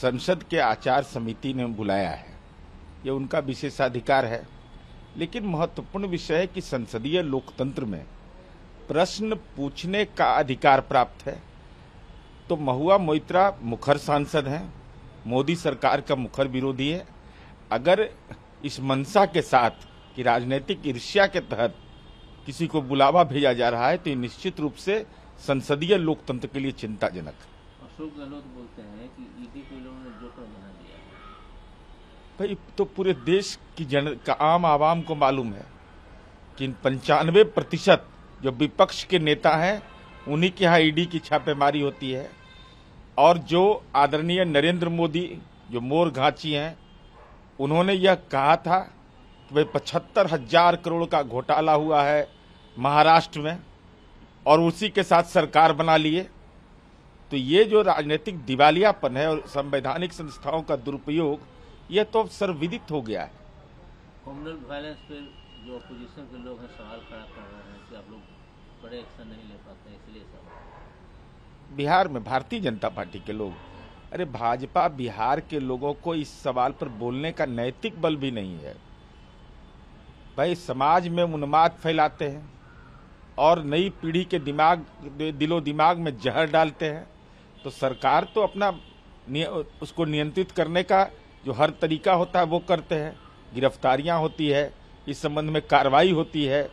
संसद के आचार समिति ने बुलाया है ये उनका विशेषाधिकार है लेकिन महत्वपूर्ण विषय है कि संसदीय लोकतंत्र में प्रश्न पूछने का अधिकार प्राप्त है तो महुआ मोइत्रा मुखर सांसद हैं मोदी सरकार का मुखर विरोधी है अगर इस मनसा के साथ कि राजनीतिक ईर्ष्या के तहत किसी को बुलावा भेजा जा रहा है तो ये निश्चित रूप से संसदीय लोकतंत्र के लिए चिंताजनक है अशोक गहलोत बोलते हैं कि ईडी को लोगों ने जोकर बना दिया भाई तो पूरे देश की जन का आम आवाम को मालूम है कि पंचानवे प्रतिशत जो विपक्ष के नेता हैं उन्हीं के यहाँ ईडी की छापेमारी होती है और जो आदरणीय नरेंद्र मोदी जो मोर घाची हैं उन्होंने यह कहा था कि भाई पचहत्तर हजार करोड़ का घोटाला हुआ है महाराष्ट्र में और उसी के साथ सरकार बना लिए तो ये जो राजनीतिक दिवालियापन है और संवैधानिक संस्थाओं का दुरुपयोग यह तो सर्वविदित हो गया है कम्युनल वायलेंस पे जो अपोजिशन के लोग हैं सवाल खड़ा कर रहे हैं कि आप लोग बड़े एक्शन नहीं ले पाते इसलिए सवाल बिहार में भारतीय जनता पार्टी के लोग अरे भाजपा बिहार के लोगों को इस सवाल पर बोलने का नैतिक बल भी नहीं है भाई समाज में उन्माद फैलाते हैं और नई पीढ़ी के दिमाग दिलो दिमाग में जहर डालते हैं तो सरकार तो अपना उसको नियंत्रित करने का जो हर तरीका होता है वो करते हैं गिरफ्तारियां होती है इस संबंध में कार्रवाई होती है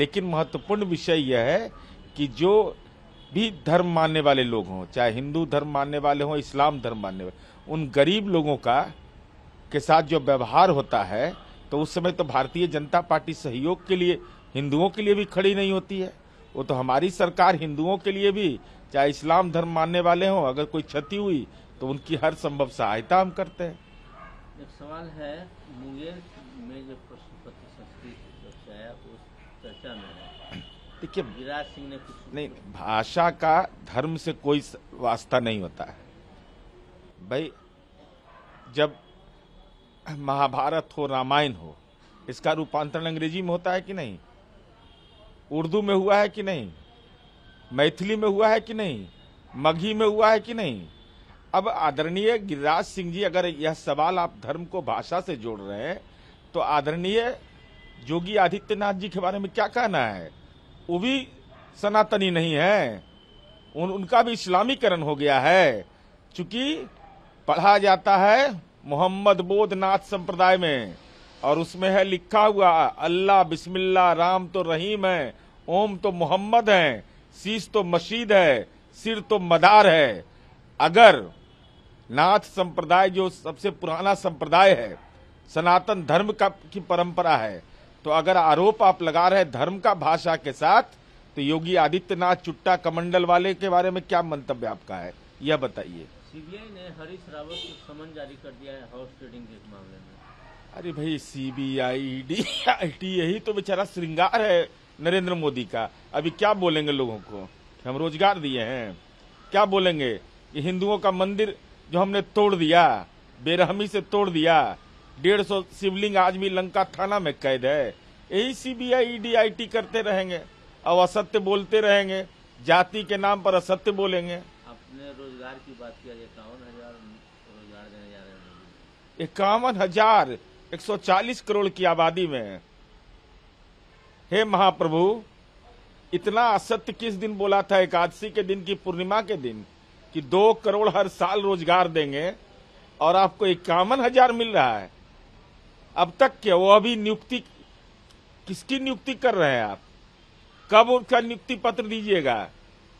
लेकिन महत्वपूर्ण विषय यह है कि जो भी धर्म मानने वाले लोग हों चाहे हिंदू धर्म मानने वाले हों इस्लाम धर्म मानने वाले उन गरीब लोगों का के साथ जो व्यवहार होता है तो उस समय तो भारतीय जनता पार्टी सहयोग के लिए हिंदुओं के लिए भी खड़ी नहीं होती है वो तो हमारी सरकार हिंदुओं के लिए भी चाहे इस्लाम धर्म मानने वाले हों अगर कोई क्षति हुई तो उनकी हर संभव सहायता हम करते हैं एक सवाल है मुंगेर में जो पशुपति संस्कृत चर्चा में है देखिए सिंह ने कुछ नहीं भाषा का धर्म से कोई वास्ता नहीं होता है भाई जब महाभारत हो रामायण हो इसका रूपांतरण अंग्रेजी में होता है कि नहीं उर्दू में हुआ है कि नहीं मैथिली में हुआ है कि नहीं मगही में हुआ है कि नहीं अब आदरणीय गिरिराज सिंह जी अगर यह सवाल आप धर्म को भाषा से जोड़ रहे हैं तो आदरणीय योगी आदित्यनाथ जी के बारे में क्या कहना है वो भी सनातनी नहीं है उन उनका भी इस्लामीकरण हो गया है चूंकि पढ़ा जाता है मोहम्मद बोधनाथ संप्रदाय में और उसमें है लिखा हुआ अल्लाह बिस्मिल्लाह राम तो रहीम है ओम तो मोहम्मद है शीश तो मशीद है सिर तो मदार है अगर नाथ संप्रदाय जो सबसे पुराना संप्रदाय है सनातन धर्म का की परंपरा है तो अगर आरोप आप लगा रहे धर्म का भाषा के साथ तो योगी आदित्यनाथ चुट्टा कमंडल वाले के बारे में क्या मंतव्य आपका है यह बताइए सीबीआई ने हरीश रावत को समन जारी कर दिया है हाउस ट्रेडिंग के मामले में अरे भाई सीबीआई ईडी यही तो बेचारा श्रृंगार है नरेंद्र मोदी का अभी क्या बोलेंगे लोगों को कि हम रोजगार दिए हैं क्या बोलेंगे कि हिंदुओं का मंदिर जो हमने तोड़ दिया बेरहमी से तोड़ दिया डेढ़ सौ शिवलिंग आज भी लंका थाना में कैद है यही सीबीआई बी आई करते रहेंगे अब असत्य बोलते रहेंगे जाति के नाम पर असत्य बोलेंगे अपने रोजगार की बात किया इक्यावन हजार रोजगार देने जा रहे हैं इक्यावन हजार एक सौ चालीस करोड़ की आबादी में हे महाप्रभु इतना असत्य किस दिन बोला था एकादशी के दिन की पूर्णिमा के दिन कि दो करोड़ हर साल रोजगार देंगे और आपको इक्यावन हजार मिल रहा है अब तक क्या वो अभी नियुक्ति किसकी नियुक्ति कर रहे हैं आप कब उसका नियुक्ति पत्र दीजिएगा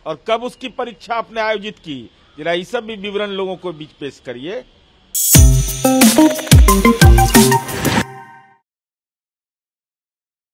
और कब उसकी परीक्षा आपने आयोजित की जरा ये सब भी विवरण लोगों को बीच पेश करिए